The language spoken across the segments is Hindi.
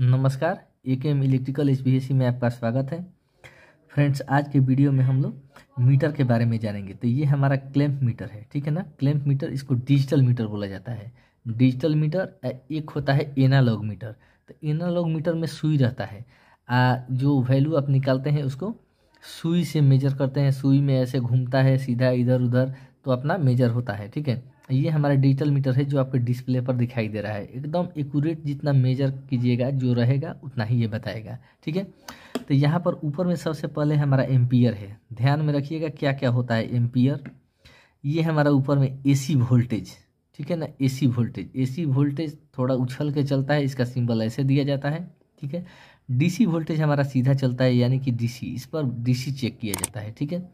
नमस्कार ए के एम इलेक्ट्रिकल एच में आपका स्वागत है फ्रेंड्स आज के वीडियो में हम लोग मीटर के बारे में जानेंगे तो ये हमारा क्लैम्प मीटर है ठीक है ना क्लैम्प मीटर इसको डिजिटल मीटर बोला जाता है डिजिटल मीटर एक होता है एनालॉग मीटर तो एनालॉग मीटर में सुई रहता है आ, जो वैल्यू आप निकालते हैं उसको सुई से मेजर करते हैं सुई में ऐसे घूमता है सीधा इधर उधर तो अपना मेजर होता है ठीक है ये हमारा डिजिटल मीटर है जो आपके डिस्प्ले पर दिखाई दे रहा है एकदम एक्यूरेट जितना मेजर कीजिएगा जो रहेगा उतना ही ये बताएगा ठीक है तो यहाँ पर ऊपर में सबसे पहले हमारा एम्पियर है ध्यान में रखिएगा क्या क्या होता है एम्पियर ये हमारा ऊपर में एसी वोल्टेज ठीक है ना एसी वोल्टेज एसी वोल्टेज थोड़ा उछल के चलता है इसका सिंबल ऐसे दिया जाता है ठीक है डीसी वोल्टेज हमारा सीधा चलता है यानी कि डीसी इस पर डीसी चेक किया जाता है ठीक है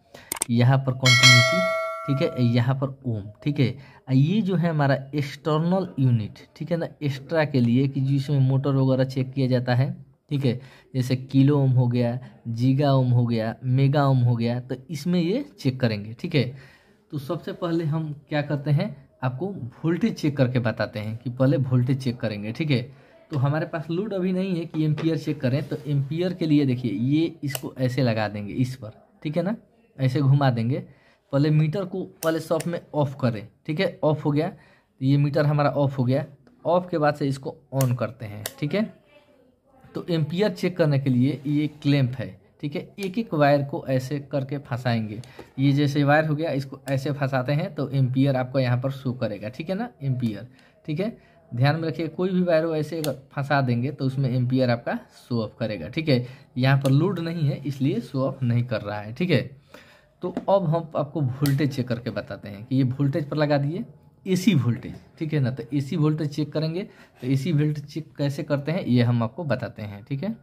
यहाँ पर कॉन्टिन्यूटी ठीक है यहाँ पर ओम ठीक है ये जो है हमारा एक्सटर्नल यूनिट ठीक है ना एक्स्ट्रा के लिए कि जिसमें मोटर वगैरह चेक किया जाता है ठीक है जैसे किलो ओम हो गया जीगा ओम हो गया मेगा ओम हो गया तो इसमें ये चेक करेंगे ठीक है तो सबसे पहले हम क्या करते हैं आपको वोल्टेज चेक करके बताते हैं कि पहले वोल्टेज चेक करेंगे ठीक है तो हमारे पास लूड अभी नहीं है कि एम्पियर चेक करें तो एम्पियर के लिए देखिए ये इसको ऐसे लगा देंगे इस पर ठीक है ना ऐसे घुमा देंगे पहले मीटर को पहले शॉप में ऑफ करें ठीक है ऑफ हो गया तो ये मीटर हमारा ऑफ हो गया ऑफ के बाद से इसको ऑन करते हैं ठीक है तो एम्पियर चेक करने के लिए ये क्लैम्प है ठीक है एक एक वायर को ऐसे करके फंसाएंगे ये जैसे वायर हो गया इसको ऐसे फंसाते हैं तो एम्पियर आपको यहाँ पर शो करेगा ठीक है ना एम्पियर ठीक है ध्यान में रखिए कोई भी वायर हो ऐसे फंसा देंगे तो उसमें एम्पियर आपका शो ऑफ करेगा ठीक है यहाँ पर लोड नहीं है इसलिए शो ऑफ नहीं कर रहा है ठीक है तो अब हम आपको वोल्टेज चेक करके बताते हैं कि ये वोल्टेज पर लगा दिए एसी वोल्टेज ठीक है ना तो एसी वोल्टेज चेक करेंगे तो एसी वोल्टेज चेक कैसे करते हैं ये हम आपको बताते हैं ठीक है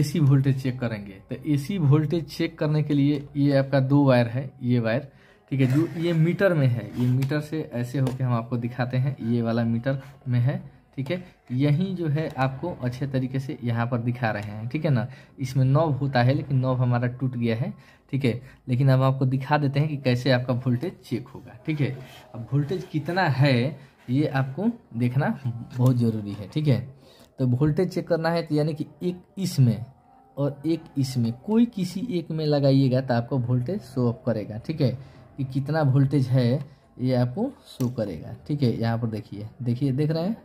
एसी वोल्टेज चेक करेंगे तो एसी वोल्टेज चेक करने के लिए ये आपका दो वायर है ये वायर ठीक है जो ये मीटर में है ये मीटर से ऐसे होके हम आपको दिखाते हैं ये वाला मीटर में है ठीक है यही जो है आपको अच्छे तरीके से यहाँ पर दिखा रहे हैं ठीक है ना इसमें नॉब होता है लेकिन नॉब हमारा टूट गया है ठीक है लेकिन अब आपको दिखा देते हैं कि कैसे आपका वोल्टेज चेक होगा ठीक है अब वोल्टेज कितना है ये आपको देखना बहुत ज़रूरी है ठीक है तो वोल्टेज चेक करना है तो यानी कि एक इसमें और एक इसमें कोई किसी एक में लगाइएगा तो आपको वोल्टेज शो अप करेगा ठीक है कि कितना वोल्टेज है ये आपको शो करेगा ठीक है यहाँ पर देखिए देखिए देख रहे हैं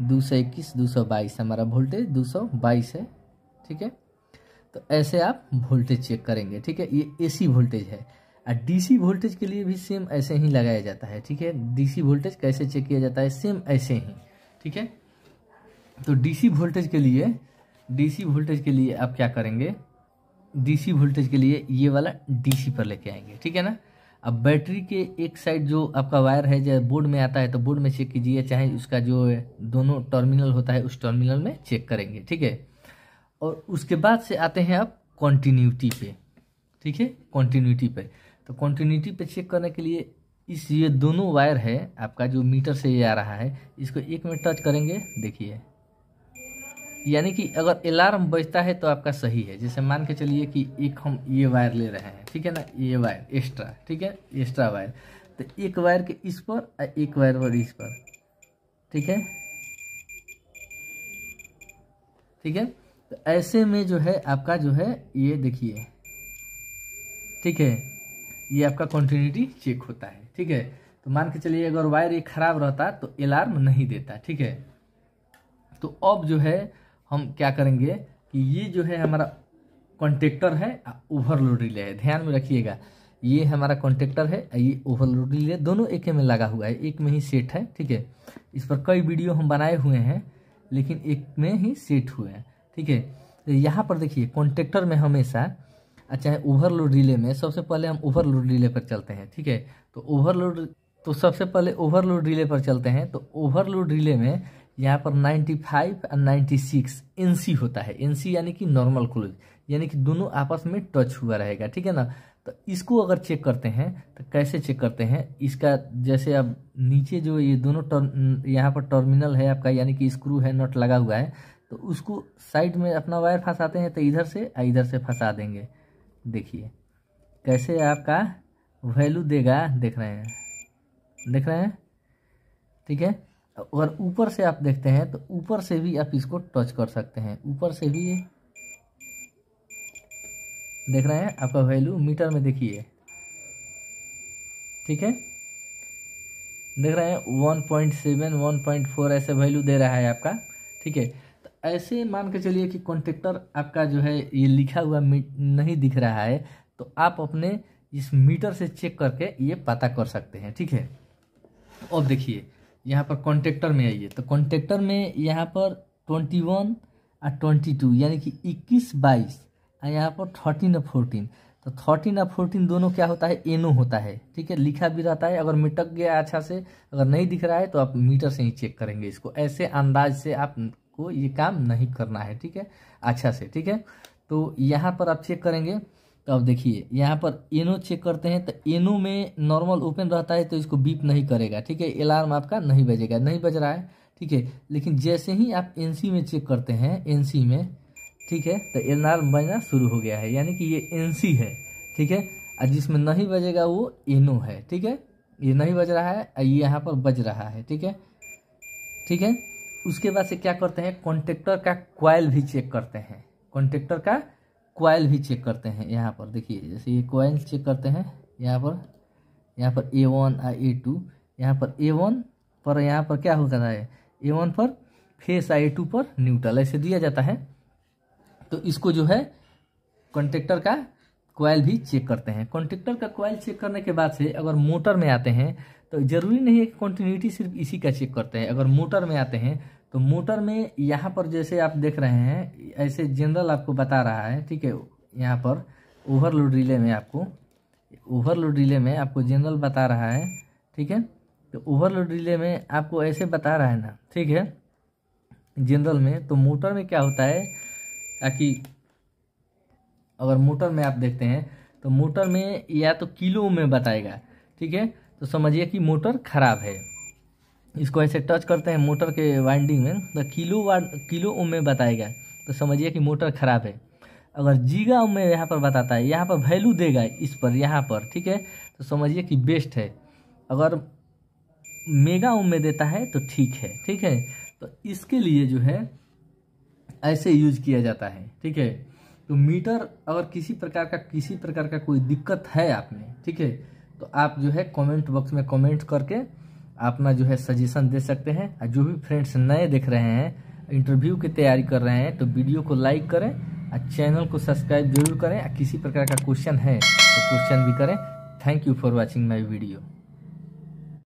दो सौ इक्कीस दो सौ बाईस हमारा वोल्टेज दो सौ बाईस है ठीक है तो ऐसे आप वोल्टेज चेक करेंगे ठीक है ये एसी वोल्टेज है और डीसी वोल्टेज के लिए भी सेम ऐसे ही लगाया जाता है ठीक है डीसी वोल्टेज कैसे चेक किया जाता है सेम ऐसे ही ठीक है तो डीसी वोल्टेज के लिए डीसी वोल्टेज के लिए आप क्या करेंगे डीसी वोल्टेज के लिए ये वाला डीसी पर लेके आएंगे ठीक है ना अब बैटरी के एक साइड जो आपका वायर है जो बोर्ड में आता है तो बोर्ड में चेक कीजिए चाहे उसका जो दोनों टर्मिनल होता है उस टर्मिनल में चेक करेंगे ठीक है और उसके बाद से आते हैं आप कॉन्टीन्यूटी पे ठीक है कॉन्टीन्यूटी पे तो कॉन्टीन्यूटी पे चेक करने के लिए इस ये दोनों वायर है आपका जो मीटर से ये आ रहा है इसको एक मिनट टच करेंगे देखिए यानी कि अगर अलार्म बजता है तो आपका सही है जैसे मान के चलिए कि एक हम ये वायर ले रहे हैं ठीक है ना ये वायर एक्स्ट्रा ठीक है एक्स्ट्रा वायर तो एक वायर के इस पर और एक वायर पर इस पर ठीक है ठीक है तो ऐसे में जो है आपका जो है ये देखिए ठीक है ये आपका कॉन्टिन्यूटी चेक होता है ठीक है तो मान के चलिए अगर वायर ये खराब रहता तो अलार्म नहीं देता ठीक है तो अब जो है हम क्या करेंगे कि ये जो है हमारा कॉन्ट्रेक्टर है ओवरलोड रिले है ध्यान में रखिएगा ये हमारा कॉन्ट्रेक्टर है ये ओवरलोड रिले दोनों एक में लगा हुआ है एक में ही सेट है ठीक है इस पर कई वीडियो हम बनाए हुए हैं लेकिन एक में ही सेट हुए हैं ठीक है तो यहाँ पर देखिए कॉन्ट्रेक्टर में हमेशा चाहे ओवरलोड रिले में सबसे पहले हम ओवरलोड रिले पर चलते हैं ठीक है तो ओवरलोड तो सबसे पहले ओवरलोड रिले पर चलते हैं तो ओवरलोड रिले में यहाँ पर 95 और नाइन्टी सिक्स होता है एन यानी कि नॉर्मल क्लोज यानी कि दोनों आपस में टच हुआ रहेगा ठीक है ना तो इसको अगर चेक करते हैं तो कैसे चेक करते हैं इसका जैसे अब नीचे जो ये दोनों टर्म यहाँ पर टर्मिनल है आपका यानी कि स्क्रू है नट लगा हुआ है तो उसको साइड में अपना वायर फंसाते हैं तो इधर से इधर से फंसा देंगे देखिए कैसे आपका वैल्यू देगा देख रहे हैं देख रहे हैं ठीक है अगर ऊपर से आप देखते हैं तो ऊपर से भी आप इसको टच कर सकते हैं ऊपर से भी देख रहे हैं आपका वैल्यू मीटर में देखिए ठीक है देख रहे हैं one point seven one point four ऐसे वैल्यू दे रहा है आपका ठीक है तो ऐसे मान के चलिए कि कॉन्ट्रेक्टर आपका जो है ये लिखा हुआ नहीं दिख रहा है तो आप अपने इस मीटर से चेक करके ये पता कर सकते हैं ठीक है अब देखिए यहाँ पर कॉन्ट्रेक्टर में आइए तो कॉन्ट्रेक्टर में यहाँ पर ट्वेंटी वन और ट्वेंटी टू यानी कि इक्कीस बाईस और यहाँ पर थर्टीन और फोर्टीन तो थर्टीन और फोर्टीन दोनों क्या होता है एनो होता है ठीक है लिखा भी रहता है अगर मिटक गया अच्छा से अगर नहीं दिख रहा है तो आप मीटर से ही चेक करेंगे इसको ऐसे अंदाज से आपको ये काम नहीं करना है ठीक है अच्छा से ठीक है तो यहाँ पर आप चेक करेंगे तो अब देखिए यहाँ पर एनो चेक करते हैं तो एनो में नॉर्मल ओपन रहता है तो इसको बीप नहीं करेगा ठीक है अलार्म आपका नहीं बजेगा नहीं बज रहा है ठीक है लेकिन जैसे ही आप एन में चेक करते हैं एन में ठीक है तो अलार्म बजना शुरू हो गया है यानी कि ये एन है ठीक है और जिसमें नहीं बजेगा वो एनो है ठीक है ये नहीं बज रहा है और ये यहाँ पर बज रहा है ठीक है ठीक है उसके बाद से क्या करते हैं कॉन्ट्रेक्टर का क्वाइल भी चेक करते हैं कॉन्ट्रेक्टर का क्वाइल भी चेक करते हैं यहाँ पर देखिए जैसे ये क्वाइल चेक करते हैं यहाँ पर यहाँ पर ए वन और ए टू यहाँ पर ए वन पर यहाँ पर क्या होता है ए वन पर फेस आई टू पर न्यूट्रल ऐसे दिया जाता है तो इसको जो है कॉन्ट्रेक्टर का क्वाइल भी चेक करते हैं कॉन्ट्रेक्टर का क्वाइल चेक करने के बाद से अगर मोटर में आते हैं तो ज़रूरी नहीं है कि कॉन्टीन्यूटी सिर्फ इसी का चेक करते हैं अगर मोटर में आते हैं तो मोटर में यहाँ पर जैसे आप देख रहे हैं ऐसे जनरल आपको बता रहा है ठीक है यहाँ पर ओवरलोड रिले में आपको ओवरलोड रिले में आपको जनरल बता रहा है ठीक है तो ओवरलोड रिले में आपको ऐसे बता रहा है ना ठीक है जनरल में तो मोटर में क्या होता है ताकि अगर मोटर में आप देखते हैं तो मोटर में या तो किलो में बताएगा ठीक है तो समझिए कि मोटर खराब है इसको ऐसे टच करते हैं मोटर के वाइंडिंग में तो किलो वाट किलो ओम में बताएगा तो समझिए कि मोटर ख़राब है अगर जीगा ओम में यहाँ पर बताता है यहाँ पर वैल्यू देगा इस पर यहाँ पर ठीक है तो समझिए कि बेस्ट है अगर मेगा ओम में देता है तो ठीक है ठीक है तो इसके लिए जो है ऐसे यूज किया जाता है ठीक है तो मीटर अगर किसी प्रकार का किसी प्रकार का कोई दिक्कत है आप में ठीक है तो आप जो है कमेंट बॉक्स में कमेंट करके अपना जो है सजेशन दे सकते हैं और जो भी फ्रेंड्स नए देख रहे हैं इंटरव्यू की तैयारी कर रहे हैं तो वीडियो को लाइक करें और चैनल को सब्सक्राइब जरूर करें और किसी प्रकार का क्वेश्चन है तो क्वेश्चन भी करें thank you for watching my video